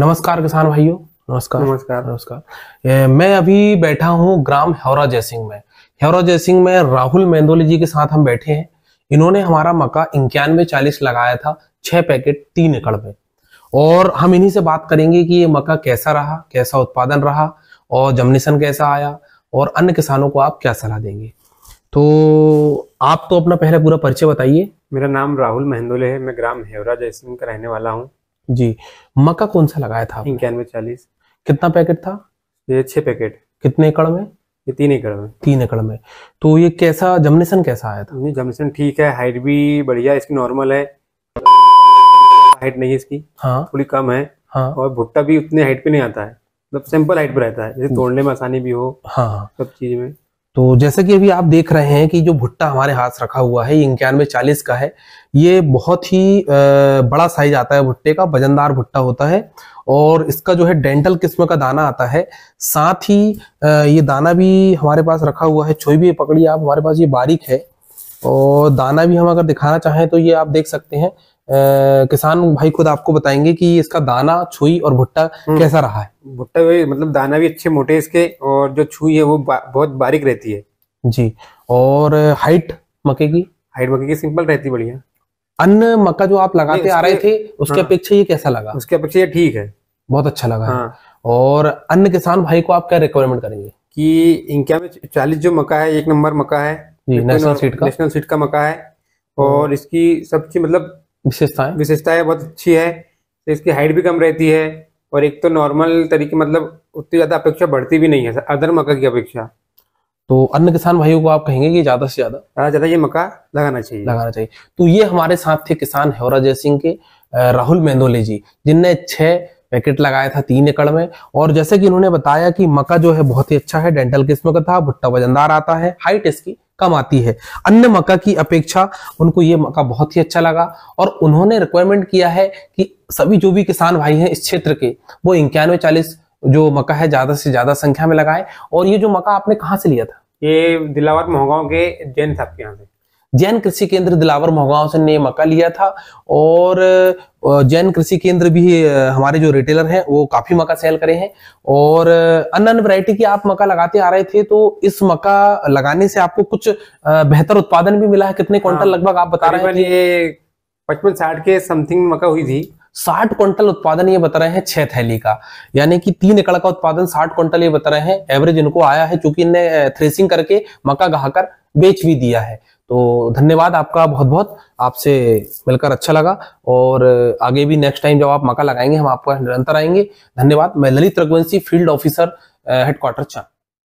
नमस्कार किसान भाइयों नमस्कार नमस्कार नमस्कार मैं अभी बैठा हूँ ग्राम हेवरा जयसिंह में हेवरा जयसिंह में राहुल मेंदोली जी के साथ हम बैठे हैं इन्होंने हमारा मक्का इक्यानवे चालीस लगाया था छह पैकेट तीन एकड़ में और हम इन्हीं से बात करेंगे कि ये मक्का कैसा रहा कैसा उत्पादन रहा और जमनेशन कैसा आया और अन्य किसानों को आप क्या सलाह देंगे तो आप तो अपना पहला पूरा परिचय बताइए मेरा नाम राहुल महंदोले है मैं ग्राम हेवरा जयसिंह का रहने वाला हूँ जी मक्का कौन सा लगाया था इक्यानवे चालीस कितना पैकेट था ये छह पैकेट कितने एकड़ में ये तीन एकड़ में तीन एकड़ में तो ये कैसा जमनेसन कैसा आया था जमनेसन ठीक है हाइट भी बढ़िया इसकी नॉर्मल है हाइट नहीं है इसकी हाँ थोड़ी कम है हाँ और भुट्टा भी उतने हाइट पे नहीं आता है मतलब सिंपल हाइट पर रहता है जैसे तोड़ने में आसानी भी हो हाँ सब चीज में तो जैसे कि अभी आप देख रहे हैं कि जो भुट्टा हमारे हाथ रखा हुआ है ये इक्यानवे चालीस का है ये बहुत ही बड़ा साइज आता है भुट्टे का वजनदार भुट्टा होता है और इसका जो है डेंटल किस्म का दाना आता है साथ ही ये दाना भी हमारे पास रखा हुआ है छोई भी पकड़ी आप हमारे पास ये बारीक है और दाना भी हम अगर दिखाना चाहें तो ये आप देख सकते हैं किसान भाई खुद आपको बताएंगे कि इसका दाना छुई और भुट्टा हम्म। कैसा रहा है भुट्टा भी मतलब दाना भी अच्छे मोटे इसके और जो छुई है वो बा, बहुत बारीक रहती है जी और हाइट मक्के की हाइट मक्के की सिंपल रहती बढ़िया अन्य मक्का जो आप लगाते आ रहे थे उसके हाँ। अपेक्षा ये कैसा लगा उसके अपेक्षा ये ठीक है बहुत अच्छा लगा हाँ। और अन्य किसान भाई को आप क्या रिक्वायरमेंट करेंगे कि इनका में चालीस जो मक्का है एक नंबर मक्का है नेशनल सीट का नेशनल सीट का मक्का है और इसकी सबकी मतलब विशेषताएं विशेषताएं बहुत अच्छी है तो इसकी हाइट भी कम रहती है और एक तो नॉर्मल तरीके मतलब उतनी ज़्यादा अपेक्षा बढ़ती भी नहीं है अदर मक्का की अपेक्षा तो अन्य किसान भाइयों को आप कहेंगे कि ज्यादा से ज्यादा हाँ, ज्यादा ये मक्का लगाना चाहिए लगाना चाहिए तो ये हमारे साथ थे किसान हेवरा जय सिंह के राहुल मेंदोले जी जिनने छह पैकेट लगाया था तीन एकड़ में और जैसे कि इन्होंने बताया कि मक्का जो है बहुत ही अच्छा है डेंटल किस्म का था भुट्टा वजनदार आता है हाइट इसकी कम आती है अन्य मक्का की अपेक्षा उनको ये मक्का बहुत ही अच्छा लगा और उन्होंने रिक्वायरमेंट किया है कि सभी जो भी किसान भाई हैं इस क्षेत्र के वो इक्यानवे चालीस जो मक्का है ज्यादा से ज्यादा संख्या में लगाए और ये जो मक्का आपने कहाँ से लिया था ये दिलावर महगांव के जैन साहब के यहाँ से जैन कृषि केंद्र दिलावर मोहगांव से ने मक्का लिया था और जैन कृषि केंद्र भी हमारे जो रिटेलर हैं वो काफी मक्का सेल करे हैं और अन्य अन्य वैरायटी की आप मक्का लगाते आ रहे थे तो इस मक्का लगाने से आपको कुछ बेहतर उत्पादन भी मिला है कितने क्विंटल हाँ, लगभग आप बता रहे हैं ये पचपन साठ के समथिंग मक्का हुई थी साठ क्विंटल उत्पादन ये बता रहे हैं छह थैली का यानी कि तीन एकड़ का उत्पादन साठ क्विंटल ये बता रहे हैं एवरेज इनको आया है चूंकि इनने थ्रेसिंग करके मक्का गहाकर बेच भी दिया है तो धन्यवाद आपका बहुत बहुत आपसे मिलकर अच्छा लगा और आगे भी नेक्स्ट टाइम जब आप मका लगाएंगे हम आपका निरंतर आएंगे धन्यवाद मैं Lalit Raghuvanshi field officer headquarter चांद